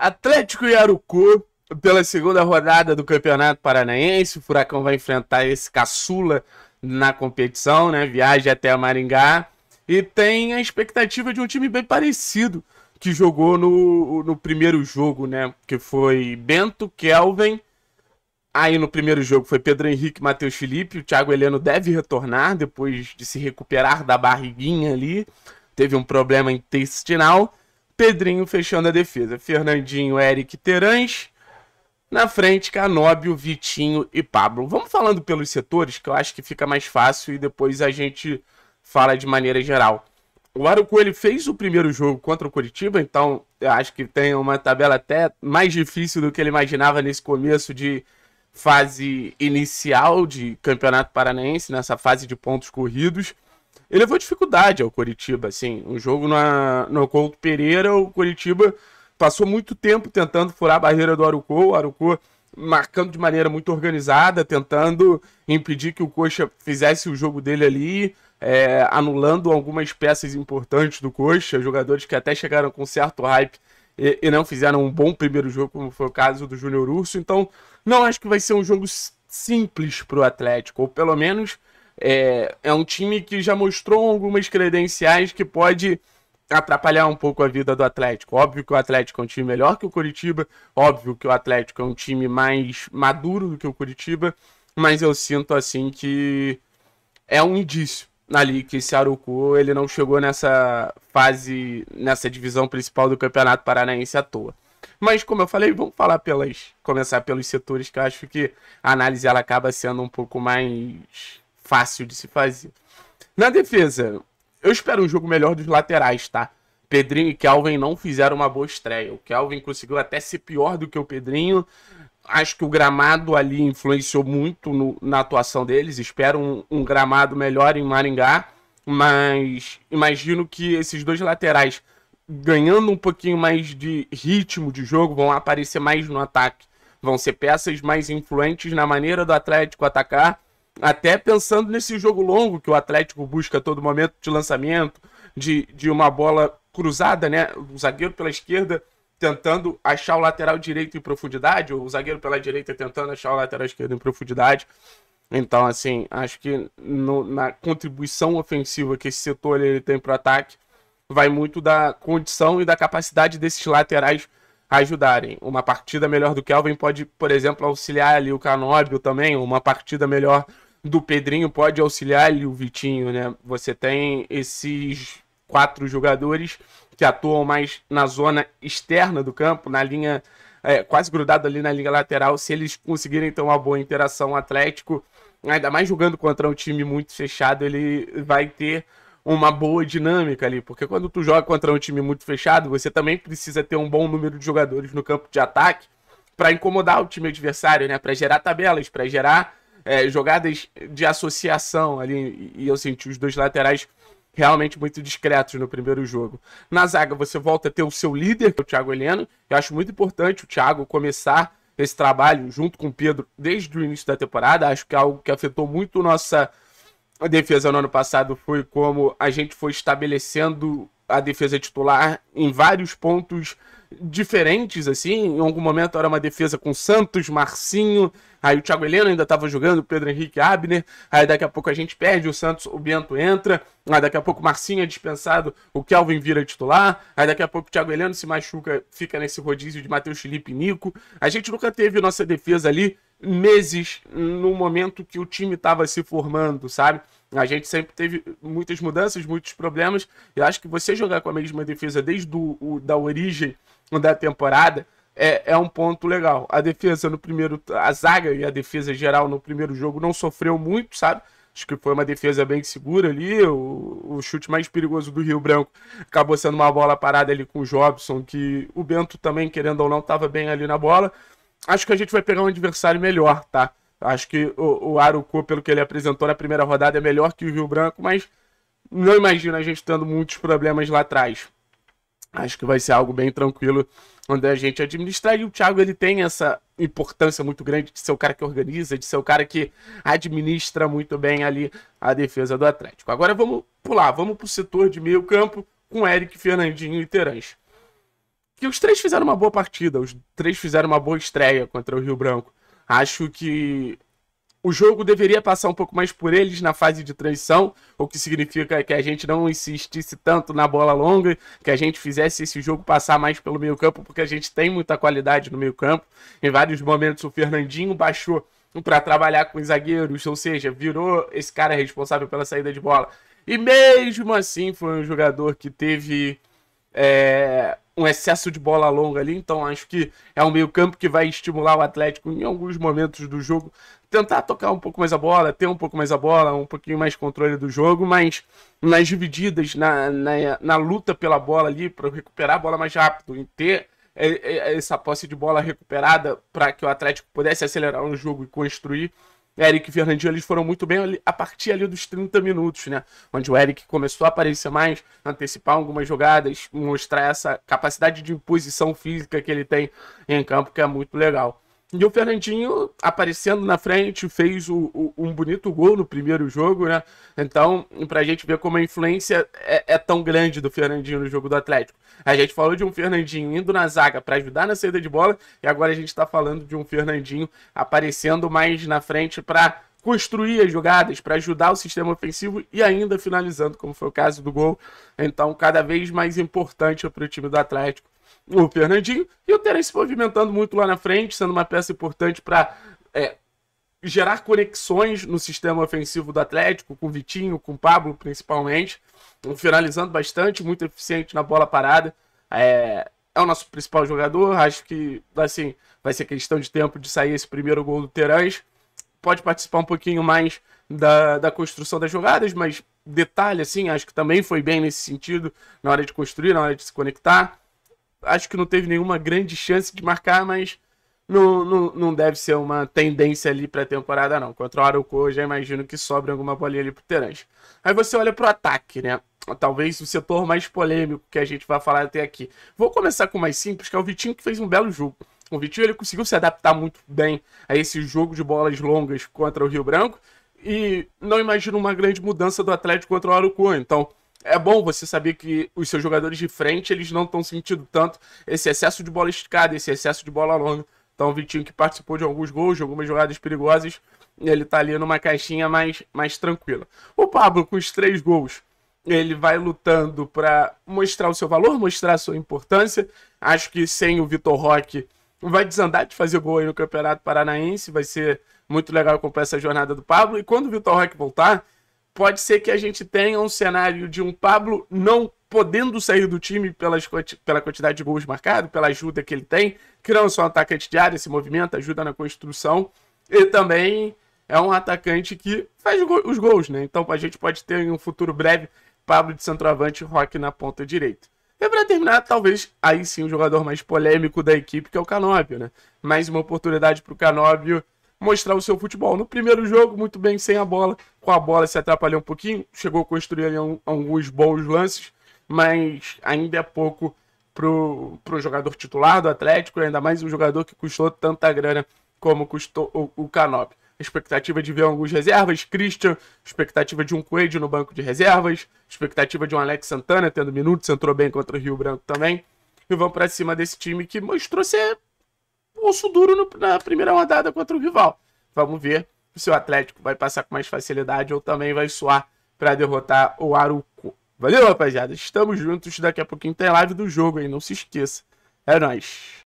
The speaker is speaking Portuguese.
Atlético e Arucu, pela segunda rodada do Campeonato Paranaense, o Furacão vai enfrentar esse caçula na competição, né? Viaja até Maringá e tem a expectativa de um time bem parecido que jogou no, no primeiro jogo, né? Que foi Bento, Kelvin. Aí no primeiro jogo foi Pedro Henrique, Matheus Felipe. O Thiago Heleno deve retornar depois de se recuperar da barriguinha ali. Teve um problema intestinal. Pedrinho fechando a defesa. Fernandinho, Eric, Terãs. Na frente, Canóbio, Vitinho e Pablo. Vamos falando pelos setores, que eu acho que fica mais fácil e depois a gente fala de maneira geral. O Arucu ele fez o primeiro jogo contra o Curitiba, então eu acho que tem uma tabela até mais difícil do que ele imaginava nesse começo de fase inicial de Campeonato Paranaense, nessa fase de pontos corridos. Ele levou dificuldade ao Coritiba, assim. O jogo na, no Couto Pereira, o Coritiba passou muito tempo tentando furar a barreira do Arucô, o Arucô marcando de maneira muito organizada, tentando impedir que o Coxa fizesse o jogo dele ali, é, anulando algumas peças importantes do Coxa, jogadores que até chegaram com certo hype e, e, não fizeram um bom primeiro jogo, como foi o caso do Júnior Urso. Então, não acho que vai ser um jogo simples para o Atlético, ou pelo menos é, é um time que já mostrou algumas credenciais que pode atrapalhar um pouco a vida do Atlético. Óbvio que o Atlético é um time melhor que o Curitiba, óbvio que o Atlético é um time mais maduro do que o Curitiba, mas eu sinto assim que é um indício ali que esse Arucu ele não chegou nessa fase, nessa divisão principal do Campeonato Paranaense à toa. Mas como eu falei, vamos falar pelas começar pelos setores que eu acho que a análise ela acaba sendo um pouco mais fácil de se fazer. Na defesa, eu espero um jogo melhor dos laterais, tá? Pedrinho e Kelvin não fizeram uma boa estreia. O Kelvin conseguiu até ser pior do que o Pedrinho. Acho que o gramado ali influenciou muito no, na atuação deles. Espero um, um gramado melhor em Maringá. Mas imagino que esses dois laterais, ganhando um pouquinho mais de ritmo de jogo, vão aparecer mais no ataque. Vão ser peças mais influentes na maneira do Atlético atacar até pensando nesse jogo longo que o Atlético busca a todo momento de lançamento, de, de uma bola cruzada, né? O zagueiro pela esquerda tentando achar o lateral direito em profundidade, ou o zagueiro pela direita tentando achar o lateral esquerdo em profundidade. Então, assim, acho que no, na contribuição ofensiva que esse setor ele tem para o ataque, vai muito da condição e da capacidade desses laterais ajudarem. Uma partida melhor do Kelvin pode, por exemplo, auxiliar ali o Canóbio também, uma partida melhor do Pedrinho pode auxiliar ali o Vitinho, né? Você tem esses quatro jogadores que atuam mais na zona externa do campo, na linha é, quase grudado ali na linha lateral, se eles conseguirem ter uma boa interação, o Atlético, ainda mais jogando contra um time muito fechado, ele vai ter uma boa dinâmica ali, porque quando tu joga contra um time muito fechado, você também precisa ter um bom número de jogadores no campo de ataque para incomodar o time adversário, né? Para gerar tabelas, para gerar é, jogadas de associação ali. E eu senti os dois laterais realmente muito discretos no primeiro jogo. Na zaga, você volta a ter o seu líder, que é o Thiago Heleno. Eu acho muito importante o Thiago começar esse trabalho junto com o Pedro desde o início da temporada. Acho que é algo que afetou muito nossa a defesa no ano passado foi como a gente foi estabelecendo a defesa titular em vários pontos diferentes, assim. Em algum momento era uma defesa com Santos, Marcinho, aí o Thiago Heleno ainda estava jogando, Pedro Henrique Abner, aí daqui a pouco a gente perde o Santos, o Bento entra, aí daqui a pouco o Marcinho é dispensado, o Kelvin vira titular, aí daqui a pouco o Thiago Heleno se machuca, fica nesse rodízio de Matheus Felipe e Nico. A gente nunca teve nossa defesa ali meses no momento que o time estava se formando, sabe? A gente sempre teve muitas mudanças, muitos problemas. Eu acho que você jogar com a mesma defesa desde do, o, da origem da temporada é, é um ponto legal. A defesa no primeiro, a zaga e a defesa geral no primeiro jogo não sofreu muito, sabe? Acho que foi uma defesa bem segura ali. O, o, chute mais perigoso do Rio Branco acabou sendo uma bola parada ali com o Jobson, que o Bento também, querendo ou não, estava bem ali na bola acho que a gente vai pegar um adversário melhor, tá? Acho que o, o Aruco, pelo que ele apresentou na primeira rodada, é melhor que o Rio Branco, mas não imagino a gente tendo muitos problemas lá atrás. Acho que vai ser algo bem tranquilo onde a gente administrar. E o Thiago ele tem essa importância muito grande de ser o cara que organiza, de ser o cara que administra muito bem ali a defesa do Atlético. Agora vamos pular, vamos para o setor de meio campo com Eric, Fernandinho e Terãs que os três fizeram uma boa partida, os três fizeram uma boa estreia contra o Rio Branco. Acho que o jogo deveria passar um pouco mais por eles na fase de transição, o que significa que a gente não insistisse tanto na bola longa, que a gente fizesse esse jogo passar mais pelo meio-campo, porque a gente tem muita qualidade no meio-campo. Em vários momentos o Fernandinho baixou para trabalhar com os zagueiros, ou seja, virou esse cara responsável pela saída de bola. E mesmo assim foi um jogador que teve é, um excesso de bola longa ali, então acho que é um meio-campo que vai estimular o Atlético em alguns momentos do jogo, tentar tocar um pouco mais a bola, ter um pouco mais a bola, um pouquinho mais controle do jogo, mas nas divididas, na, na, na luta pela bola ali, para recuperar a bola mais rápido, e ter é, é, essa posse de bola recuperada para que o Atlético pudesse acelerar o jogo e construir Eric e Fernandinho eles foram muito bem ali, a partir ali dos 30 minutos, né? Onde o Eric começou a aparecer mais, antecipar algumas jogadas, mostrar essa capacidade de imposição física que ele tem em campo, que é muito legal. E o Fernandinho aparecendo na frente, fez o, o, um bonito gol no primeiro jogo, né? Então, pra gente ver como a influência é, é, tão grande do Fernandinho no jogo do Atlético. A gente falou de um Fernandinho indo na zaga para ajudar na saída de bola, e agora a gente tá falando de um Fernandinho aparecendo mais na frente para construir as jogadas, para ajudar o sistema ofensivo e ainda finalizando, como foi o caso do gol. Então, cada vez mais importante para o time do Atlético o Fernandinho, e o Terence se movimentando muito lá na frente, sendo uma peça importante para é, gerar conexões no sistema ofensivo do Atlético, com o Vitinho, com o Pablo principalmente, finalizando bastante, muito eficiente na bola parada. É, é o nosso principal jogador, acho que assim, vai ser questão de tempo de sair esse primeiro gol do Terence. Pode participar um pouquinho mais da, da construção das jogadas, mas detalhe assim, acho que também foi bem nesse sentido, na hora de construir, na hora de se conectar acho que não teve nenhuma grande chance de marcar, mas não, não, não deve ser uma tendência ali para a temporada, não. Contra o Arauco, já imagino que sobra alguma bolinha ali pro Terence. Aí você olha pro ataque, né? Talvez o setor mais polêmico que a gente vai falar até aqui. Vou começar com o mais simples, que é o Vitinho que fez um belo jogo. O Vitinho ele conseguiu se adaptar muito bem a esse jogo de bolas longas contra o Rio Branco. E não imagino uma grande mudança do Atlético contra o Arucu. Então, é bom você saber que os seus jogadores de frente eles não estão sentindo tanto esse excesso de bola esticada, esse excesso de bola longa. Então o Vitinho que participou de alguns gols, de algumas jogadas perigosas, ele tá ali numa caixinha mais, mais tranquila. O Pablo com os três gols, ele vai lutando para mostrar o seu valor, mostrar a sua importância. Acho que sem o Vitor Roque vai desandar de fazer gol aí no Campeonato Paranaense, vai ser muito legal acompanhar essa jornada do Pablo. E quando o Vitor Roque voltar, pode ser que a gente tenha um cenário de um Pablo não podendo sair do time pelas, pela quantidade de gols marcados, pela ajuda que ele tem, que não é só um atacante de área, esse movimento ajuda na construção, e também é um atacante que faz os gols, né? Então a gente pode ter em um futuro breve Pablo de centroavante e Rock na ponta direita. E para terminar, talvez aí sim o jogador mais polêmico da equipe, que é o Canóbio, né? Mais uma oportunidade para o Canóbio mostrar o seu futebol. No primeiro jogo, muito bem, sem a bola. Com a bola se atrapalhou um pouquinho, chegou a construir ali alguns bons lances, mas ainda é pouco para o jogador titular do Atlético, ainda mais um jogador que custou tanta grana como custou o, o Canop. Expectativa de ver alguns reservas, Christian, expectativa de um Coelho no banco de reservas, expectativa de um Alex Santana tendo minutos, entrou bem contra o Rio Branco também. E vamos para cima desse time que mostrou ser osso duro no, na primeira rodada contra o rival. Vamos ver se o Atlético vai passar com mais facilidade ou também vai suar para derrotar o Aruco. Valeu, rapaziada. Estamos juntos. Daqui a pouquinho tem live do jogo aí. Não se esqueça. É nóis.